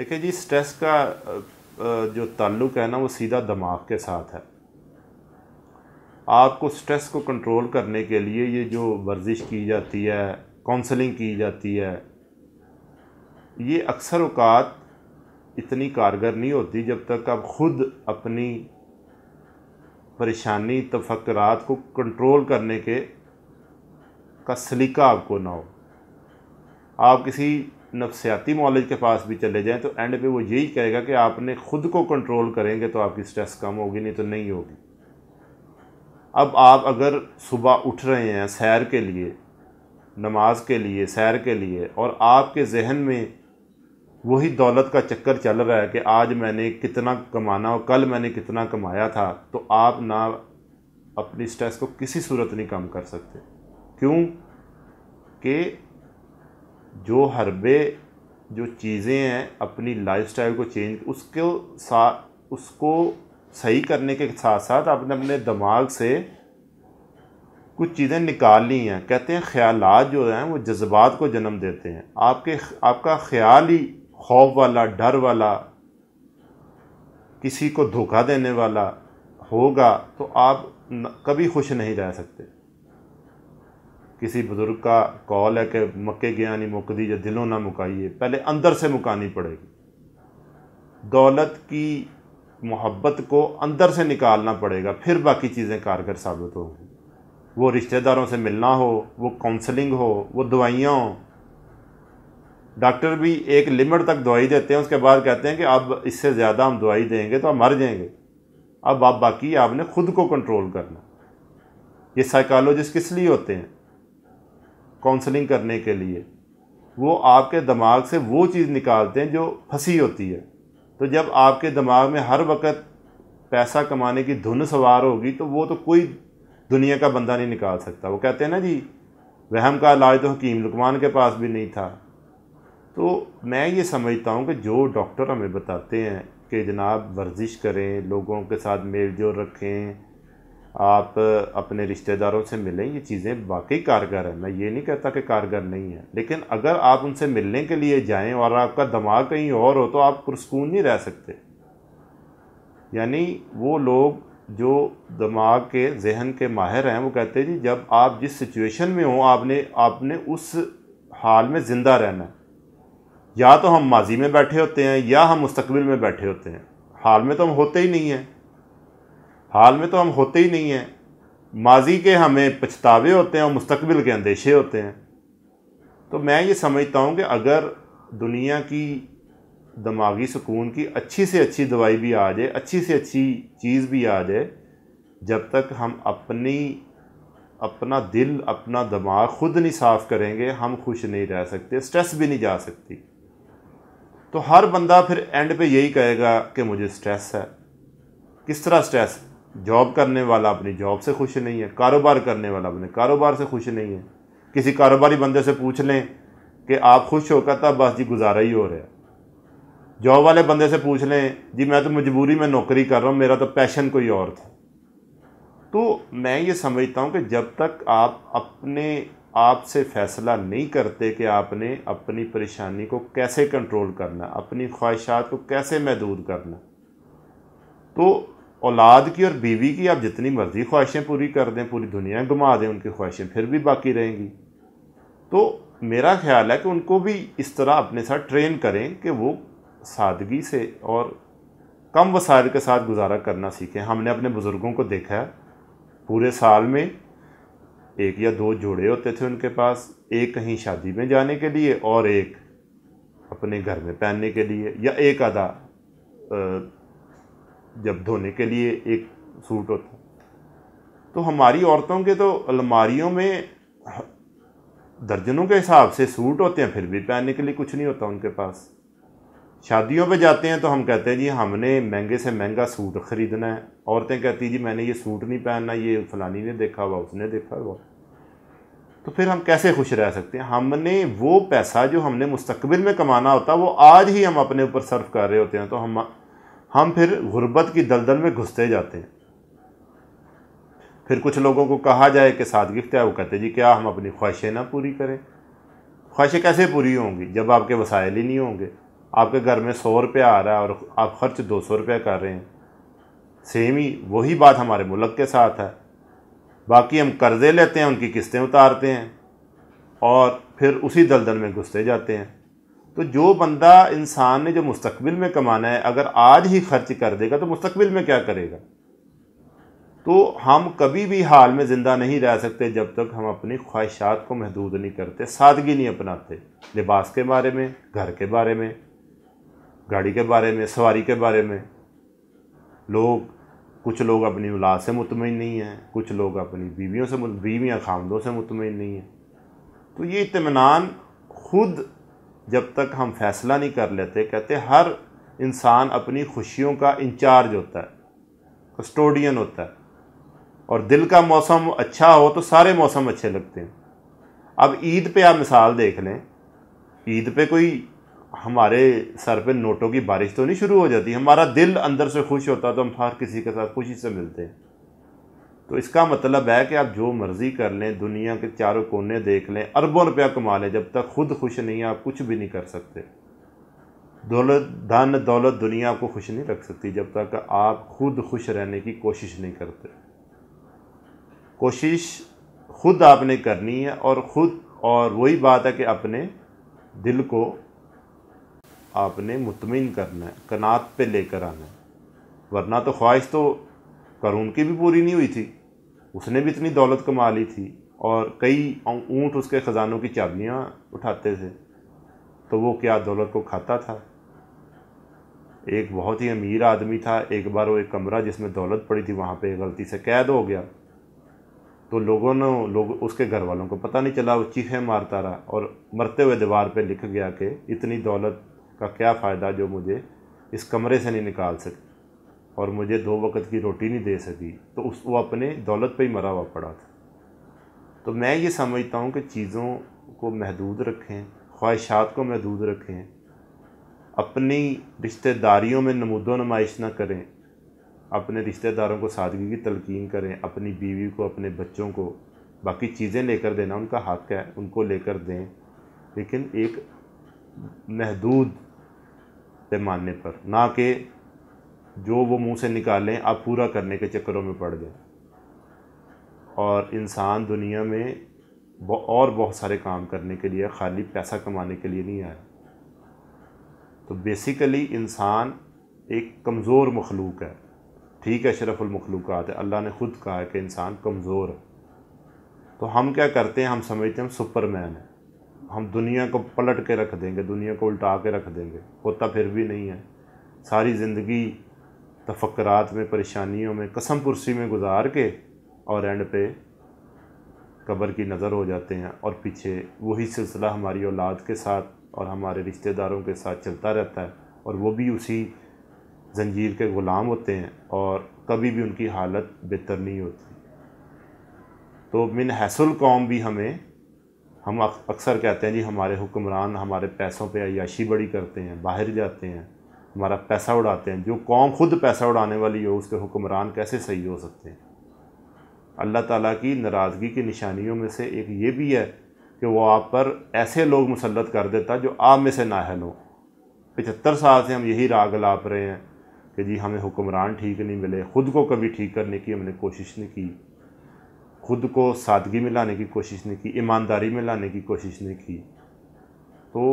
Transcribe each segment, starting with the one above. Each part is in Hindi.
देखिए जी स्ट्रेस का जो ताल्लुक है ना वो सीधा दिमाग के साथ है आपको स्ट्रेस को कंट्रोल करने के लिए ये जो वर्जिश की जाती है काउंसलिंग की जाती है ये अक्सर अवकात इतनी कारगर नहीं होती जब तक आप ख़ुद अपनी परेशानी तफक्रात को कंट्रोल करने के का सलीका आपको ना हो आप किसी नफसियाती मॉलेज के पास भी चले जाएँ तो एंड पे वो यही कहेगा कि आपने ख़ुद को कंट्रोल करेंगे तो आपकी स्ट्रेस कम होगी नहीं तो नहीं होगी अब आप अगर सुबह उठ रहे हैं सैर के लिए नमाज के लिए सैर के लिए और आपके जहन में वही दौलत का चक्कर चल रहा है कि आज मैंने कितना कमाना और कल मैंने कितना कमाया था तो आप ना अपनी स्ट्रेस को किसी सूरत नहीं कम कर सकते क्यों कि जो हरबे जो चीज़ें हैं अपनी लाइफस्टाइल को चेंज उसको सा उसको सही करने के साथ साथ आपने अपने दिमाग से कुछ चीज़ें निकाल ली हैं कहते हैं ख्याल जो हैं वो जज्बात को जन्म देते हैं आपके आपका ख्याल ही खौफ वाला डर वाला किसी को धोखा देने वाला होगा तो आप न, कभी खुश नहीं रह सकते किसी बुज़ुर्ग का कॉल है कि मक्के गया नहीं मुकदी या दिलों ना मुकाइए पहले अंदर से मुकानी पड़ेगी दौलत की मोहब्बत को अंदर से निकालना पड़ेगा फिर बाकी चीज़ें कारगर साबित होंगी वो रिश्तेदारों से मिलना हो वो काउंसलिंग हो वो दवाइयाँ हों डॉक्टर भी एक लिमिट तक दवाई देते हैं उसके बाद कहते हैं कि अब इससे ज़्यादा हम दवाई देंगे तो आप मर जाएंगे अब आप बाकी आपने खुद को कंट्रोल करना ये साइकोलॉजिस्ट किस लिए होते हैं काउंसलिंग करने के लिए वो आपके दिमाग से वो चीज़ निकालते हैं जो फंसी होती है तो जब आपके दिमाग में हर वक्त पैसा कमाने की धुन सवार होगी तो वो तो कोई दुनिया का बंदा नहीं निकाल सकता वो कहते हैं ना जी वहम का इलाज तो हकीम लुकमान के पास भी नहीं था तो मैं ये समझता हूँ कि जो डॉक्टर हमें बताते हैं कि जनाब वर्जिश करें लोगों के साथ मेल जोल रखें आप अपने रिश्तेदारों से मिलें ये चीज़ें वाकई कारगर है मैं ये नहीं कहता कि कारगर नहीं है लेकिन अगर आप उनसे मिलने के लिए जाएं और आपका दिमाग कहीं और हो तो आप पुरस्कून नहीं रह सकते यानी वो लोग जो दिमाग के जहन के माहिर हैं वो कहते हैं जी जब आप जिस सिचुएशन में हो आपने आपने उस हाल में ज़िंदा रहना है या तो हम माजी में बैठे होते हैं या हम मुस्तबिल में बैठे होते हैं हाल में तो हम होते ही नहीं हैं हाल में तो हम होते ही नहीं हैं माजी के हमें पछतावे होते हैं और मुस्तबिल के अंदेशे होते हैं तो मैं ये समझता हूँ कि अगर दुनिया की दिमागी सुकून की अच्छी से अच्छी दवाई भी आ जाए अच्छी से अच्छी चीज़ भी आ जाए जब तक हम अपनी अपना दिल अपना दिमाग खुद नहीं साफ़ करेंगे हम खुश नहीं रह सकते स्ट्रेस भी नहीं जा सकती तो हर बंदा फिर एंड पे यही कहेगा कि मुझे स्ट्रेस है किस तरह स्ट्रेस जॉब करने वाला अपनी जॉब से खुश नहीं है कारोबार करने वाला अपने कारोबार से खुश नहीं है किसी कारोबारी बंदे से पूछ लें कि आप खुश हो कहता बस जी गुजारा ही हो रहा है जॉब वाले बंदे से पूछ लें जी मैं तो मजबूरी में नौकरी कर रहा हूँ मेरा तो पैशन कोई और था तो मैं ये समझता हूँ कि जब तक आप अपने आप से फैसला नहीं करते कि आपने अपनी परेशानी को कैसे कंट्रोल करना अपनी ख्वाहिशात को कैसे महदूद करना तो औलाद की और बीवी की आप जितनी मर्ज़ी ख्वाहिशें पूरी कर दें पूरी दुनिया घुमा दें उनकी ख्वाहिशें फिर भी बाकी रहेंगी तो मेरा ख्याल है कि उनको भी इस तरह अपने साथ ट्रेन करें कि वो सादगी से और कम वसायल के साथ गुजारा करना सीखें हमने अपने बुज़ुर्गों को देखा है पूरे साल में एक या दो जोड़े होते थे उनके पास एक कहीं शादी में जाने के लिए और एक अपने घर में पहनने के लिए या एक आधा जब धोने के लिए एक सूट होता तो हमारी औरतों के तो अलमारियों में दर्जनों के हिसाब से सूट होते हैं फिर भी पहनने के लिए कुछ नहीं होता उनके पास शादियों पे जाते हैं तो हम कहते हैं जी हमने महंगे से महंगा सूट ख़रीदना है औरतें कहती हैं जी मैंने ये सूट नहीं पहनना ये फ़लानी ने देखा हुआ उसने देखा हुआ तो फिर हम कैसे खुश रह सकते हैं हमने वो पैसा जो हमने मुस्तबिल में कमाना होता वो आज ही हम अपने ऊपर सर्व कर रहे होते हैं तो हम हम फिर गुर्बत की दलदल में घुसते जाते हैं फिर कुछ लोगों को कहा जाए कि सादगी क्या वो कहते जी क्या हम अपनी ख्वाहिशें ना पूरी करें ख्वाहिशें कैसे पूरी होंगी जब आपके वसायल ही नहीं होंगे आपके घर में सौ रुपया आ रहा है और आप खर्च दो सौ रुपया कर रहे हैं सेम ही वही बात हमारे मुल्क के साथ है बाकी हम कर्ज़े लेते हैं उनकी किस्तें उतारते हैं और फिर उसी दलदल में घुसते जाते हैं तो जो बंदा इंसान ने जो मुस्तबिल में कमाना है अगर आज ही खर्च कर देगा तो मुस्तबिल में क्या करेगा तो हम कभी भी हाल में ज़िंदा नहीं रह सकते जब तक हम अपनी ख्वाहिशात को महदूद नहीं करते सादगी नहीं अपनाते लिबास के बारे में घर के बारे में गाड़ी के बारे में सवारी के बारे में लोग कुछ लोग अपनी औलाद से मुतमिन नहीं हैं कुछ लोग अपनी बीवियों से बीवियाँ खामदों से मुतमिन नहीं हैं तो ये इतमान खुद जब तक हम फैसला नहीं कर लेते कहते हर इंसान अपनी खुशियों का इंचार्ज होता है कस्टोडियन होता है और दिल का मौसम अच्छा हो तो सारे मौसम अच्छे लगते हैं अब ईद पे आप मिसाल देख लें ईद पे कोई हमारे सर पे नोटों की बारिश तो नहीं शुरू हो जाती हमारा दिल अंदर से खुश होता तो हम हर किसी के साथ खुशी से मिलते हैं तो इसका मतलब है कि आप जो मर्ज़ी कर लें दुनिया के चारों कोने देख लें अरबों रुपया कमा लें जब तक खुद खुश नहीं आप कुछ भी नहीं कर सकते दौलत धन दौलत दुनिया आपको खुश नहीं रख सकती जब तक आप खुद खुश रहने की कोशिश नहीं करते कोशिश खुद आपने करनी है और ख़ुद और वही बात है कि अपने दिल को आपने मुतमिन करना है कनात पे लेकर आना है वरना तो ख्वाहिश तो करुण की भी पूरी नहीं हुई थी उसने भी इतनी दौलत कमा ली थी और कई ऊँट उसके ख़जानों की चाबियाँ उठाते थे तो वो क्या दौलत को खाता था एक बहुत ही अमीर आदमी था एक बार वो एक कमरा जिसमें दौलत पड़ी थी वहाँ पे गलती से कैद हो गया तो लोगों ने लोग उसके घर वालों को पता नहीं चला वो चीखें मारता रहा और मरते हुए दीवार पे लिख गया कि इतनी दौलत का क्या फ़ायदा जो मुझे इस कमरे से नहीं निकाल सकती और मुझे दो वक्त की रोटी नहीं दे सकी तो उस वो अपने दौलत पे ही मरा हुआ पड़ा था तो मैं ये समझता हूँ कि चीज़ों को महदूद रखें ख्वाहिशात को महदूद रखें अपनी रिश्तेदारियों में नमूदो नुमाइश ना करें अपने रिश्तेदारों को सादगी की तलकिन करें अपनी बीवी को अपने बच्चों को बाकी चीज़ें लेकर देना उनका हक है उनको लेकर दें लेकिन एक महदूद पैमाने पर ना कि जो वो मुंह से निकालें आप पूरा करने के चक्करों में पड़ गए और इंसान दुनिया में और बहुत सारे काम करने के लिए खाली पैसा कमाने के लिए नहीं आया तो बेसिकली इंसान एक कमज़ोर मखलूक है ठीक है शरफुलमखलूक़ात है अल्लाह ने ख़ुद कहा है कि इंसान कमज़ोर है तो हम क्या करते हैं हम समझते हैं हम सुपरमैन हैं हम दुनिया को पलट के रख देंगे दुनिया को उल्टा के रख देंगे होता फिर भी नहीं है सारी ज़िंदगी तफक्रात में परेशानियों में कसम पुरसी में गुजार के और एंड पे कब्र की नज़र हो जाते हैं और पीछे वही सिलसिला हमारी औलाद के साथ और हमारे रिश्तेदारों के साथ चलता रहता है और वो भी उसी जंजीर के ग़ुलाम होते हैं और कभी भी उनकी हालत बेहतर नहीं होती तो मिन हैसल कौम भी हमें हम अक्सर कहते हैं जी हमारे हुक्मरान हमारे पैसों पे अयाशी बड़ी करते हैं बाहर जाते हैं हमारा पैसा उड़ाते हैं जो कौम खुद पैसा उड़ाने वाली हो उसके हुक्मरान कैसे सही हो सकते हैं अल्लाह ताला की नाराज़गी की निशानियों में से एक ये भी है कि वो आप पर ऐसे लोग मुसलत कर देता जो आप में से नाहल हो पचहत्तर साल से हम यही राग लाप रहे हैं कि जी हमें हुक्मरान ठीक नहीं मिले ख़ुद को कभी ठीक करने की हमने कोशिश नहीं की खुद को सादगी में लाने की कोशिश नहीं की ईमानदारी में लाने की कोशिश नहीं की तो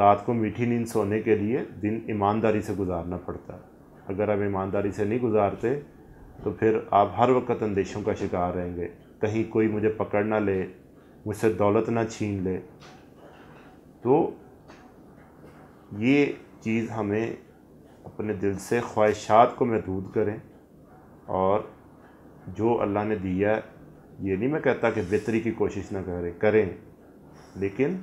रात को मीठी नींद सोने के लिए दिन ईमानदारी से गुजारना पड़ता है अगर आप ईमानदारी से नहीं गुजारते तो फिर आप हर वक्त अंदेशों का शिकार रहेंगे कहीं कोई मुझे पकड़ ना ले मुझसे दौलत ना छीन ले तो ये चीज़ हमें अपने दिल से ख्वाहिशात को महदूद करें और जो अल्लाह ने दिया ये नहीं मैं कहता कि बेहतरी की कोशिश ना करें करें लेकिन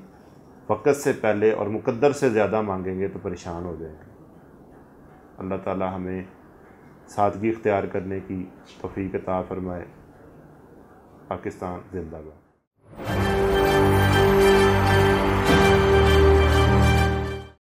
वक़्त से पहले और मुकद्दर से ज़्यादा मांगेंगे तो परेशान हो जाएंगे अल्लाह ताला हमें सादगी इख्तियार करने की तोफ़ी कता फरमाए पाकिस्तान जिंदाबाद